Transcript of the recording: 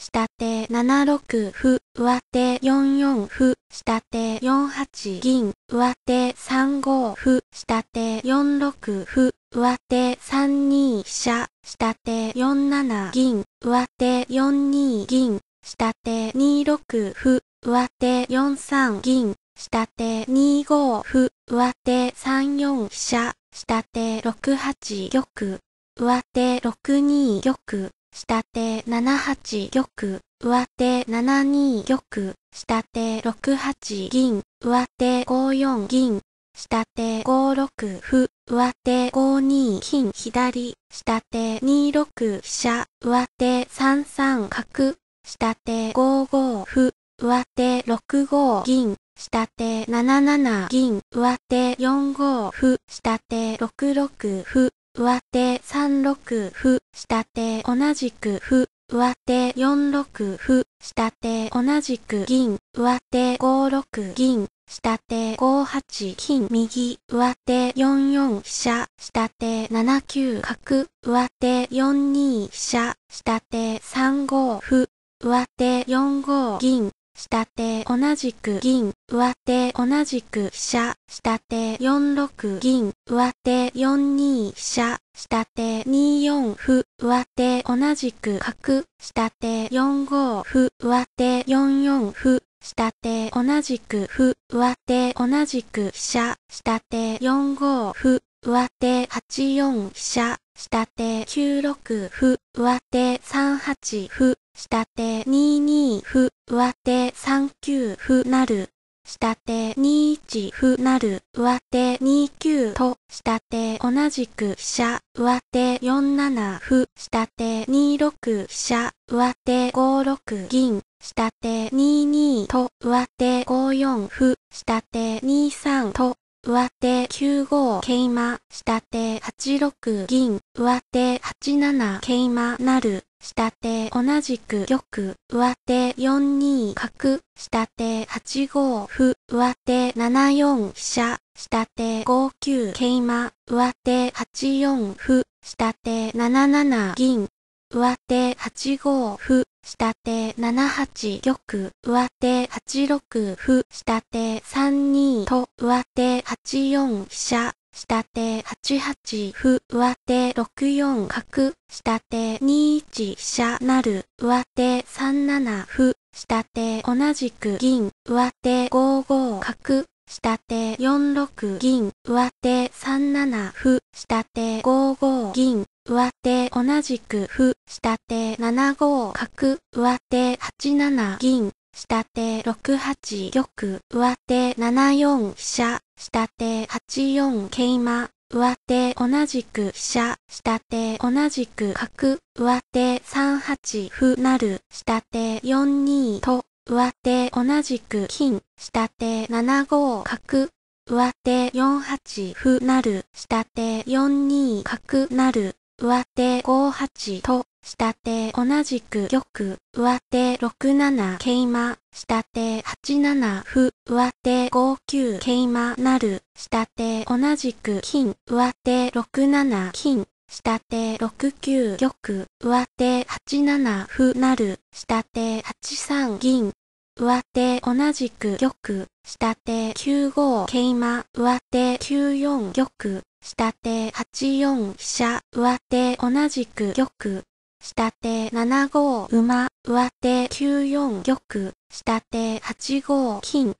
下手7六歩、上手4四歩、下手4八銀、上手3五歩、下手4六歩、上手3二飛車、下手4七銀、上手4二銀、下手2六歩、上手4三銀、下手2五歩、上手3四飛車、下手6八玉、上手6二玉。下手7八玉、上手7二玉、下手6八銀、上手5四銀、下手5六歩、上手5二金左、下手2六飛車、上手3三角、下手5五歩、上手6五銀、下手7七銀、上手4五歩、下手6六歩、上手3六歩、下手同じく歩、上手4六歩、下手同じく銀、上手5六銀、下手5八金、右、上手4四飛車、下手7九角、上手4二飛車、下手3五歩、上手4五銀、下手同じく銀、上手同じく飛車、下手四六銀、上手四二飛車、下手二四歩、上手同じく角、下手四五歩、上手四四歩、下手同じく歩、上手同じく飛車、下手四五歩、上手八四飛車、下手九六歩、上手三八歩、下手2二歩、上手3九歩なる。下手2一歩なる、上手2九と、下手同じく飛車、上手4七歩、下手2六飛車、上手5六銀、下手2二と、上手5四歩、下手2三と、上手9五桂馬、下手8六銀、上手8七桂馬なる。下手同じく玉、上手四二角、下手八五歩、上手七四飛車、下手五九桂馬、上手八四歩、下手七七銀、上手八五歩、下手七八玉、上手八六歩、下手三二と、上手八四飛車、下手八八歩、上手六四角、下手二一飛車なる、上手三七歩、下手同じく銀、上手五五角、下手四六銀、上手三七歩、下手五五銀、上手同じく歩、下手七五角、上手八七銀、下手6八玉、上手7四飛車、下手8四桂馬、上手同じく飛車、下手同じく角、上手3八歩成、下手4二と、上手同じく金、下手7五角、上手4八歩成、下手4二角成、上手5八と、下手同じく玉、上手6七桂馬、下手8七歩、上手5九桂馬なる、下手同じく金、上手6七金、下手6九玉、上手8七歩なる、下手8三銀、上手同じく玉、下手9五桂馬、上手9四玉、下手8四飛車、上手同じく玉、下手7五馬、上手9四玉、下手8五金、